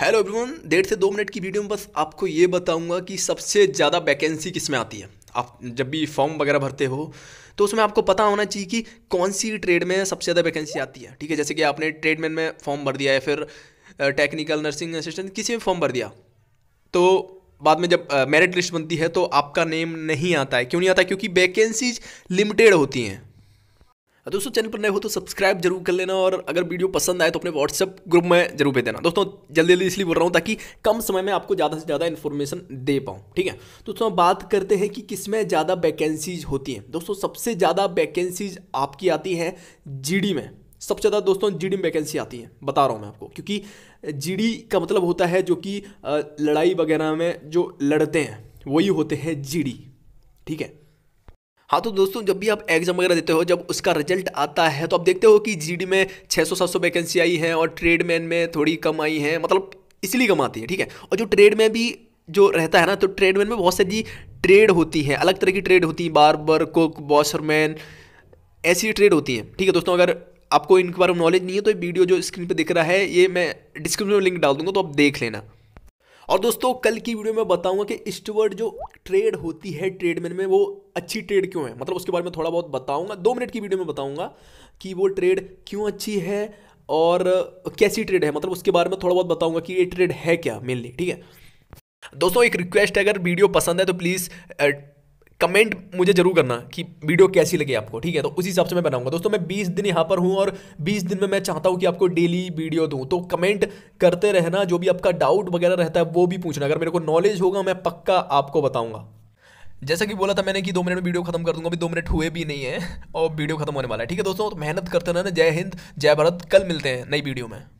hello everyone डेढ़ से दो मिनट की वीडियो में बस आपको ये बताऊंगा कि सबसे ज़्यादा वैकेंसी किस में आती है आप जब भी फॉर्म वगैरह भरते हो तो उसमें आपको पता होना चाहिए कि कौन सी ट्रेड में सबसे ज़्यादा वैकेंसी आती है ठीक है जैसे कि आपने ट्रेडमैन में फॉर्म भर दिया या फिर टेक्निकल नर्सिंग असिस्टेंट किसी में फॉर्म भर दिया तो बाद में जब मेरिट लिस्ट बनती है तो आपका नेम नहीं आता है क्यों नहीं आता क्योंकि वैकेंसीज लिमिटेड होती हैं हाँ, दोस्तों चैनल पर नए हो तो सब्सक्राइब जरूर कर लेना और अगर वीडियो पसंद आए तो अपने व्हाट्सएप ग्रुप में जरूर भेज देना दोस्तों जल्दी जल्दी इसलिए बोल रहा हूँ ताकि कम समय में आपको ज़्यादा से ज़्यादा इन्फॉर्मेशन दे पाऊँ ठीक है दोस्तों बात करते हैं कि किस में ज़्यादा वैकेंसीज होती हैं दोस्तों सबसे ज़्यादा वैकेंसीज आपकी आती हैं जी में सबसे ज़्यादा दोस्तों जी में वैकेंसी आती है बता रहा हूँ मैं आपको क्योंकि जी का मतलब होता है जो कि लड़ाई वगैरह में जो लड़ते हैं वही होते हैं जी ठीक है हाँ तो दोस्तों जब भी आप एग्जाम वगैरह देते हो जब उसका रिजल्ट आता है तो आप देखते हो कि जीडी में 600-700 वैकेंसी आई है और ट्रेडमैन में थोड़ी कम आई है मतलब इसलिए कम आती है ठीक है और जो ट्रेड में भी जो रहता है ना तो ट्रेडमैन में बहुत सारी ट्रेड होती है अलग तरह की ट्रेड होती है बार्बर कुक वॉशरमैन ऐसी ट्रेड होती है ठीक है दोस्तों अगर आपको इनके बारे में नॉलेज नहीं है तो ये वीडियो जो स्क्रीन पर दिख रहा है ये मैं डिस्क्रिप्शन में लिंक डाल दूंगा तो आप देख लेना और दोस्तों कल की वीडियो में बताऊंगा कि ईस्टवर्ड जो ट्रेड होती है ट्रेडमैन में वो अच्छी ट्रेड क्यों है मतलब उसके बारे में थोड़ा बहुत बताऊंगा दो मिनट की वीडियो में बताऊंगा कि वो ट्रेड क्यों अच्छी है और कैसी ट्रेड है मतलब उसके बारे में थोड़ा बहुत बताऊंगा कि ये ट्रेड है क्या मेनली ठीक है दोस्तों एक रिक्वेस्ट है अगर वीडियो पसंद है तो प्लीज़ कमेंट मुझे जरूर करना कि वीडियो कैसी लगी आपको ठीक है तो उसी हिसाब से मैं बनाऊंगा दोस्तों मैं बीस दिन यहाँ पर हूँ और बीस दिन में मैं चाहता हूँ कि आपको डेली वीडियो दूँ तो कमेंट करते रहना जो भी आपका डाउट वगैरह रहता है वो भी पूछना अगर मेरे को नॉलेज होगा मैं पक्का आपको बताऊँगा जैसा कि बोला था मैंने कि दो मिनट में वीडियो खत्म कर दूंगा अभी दो मिनट हुए भी नहीं है और वीडियो खत्म होने वाला है ठीक है दोस्तों तो मेहनत करते रहना जय हिंद जय भारत कल मिलते हैं नई वीडियो में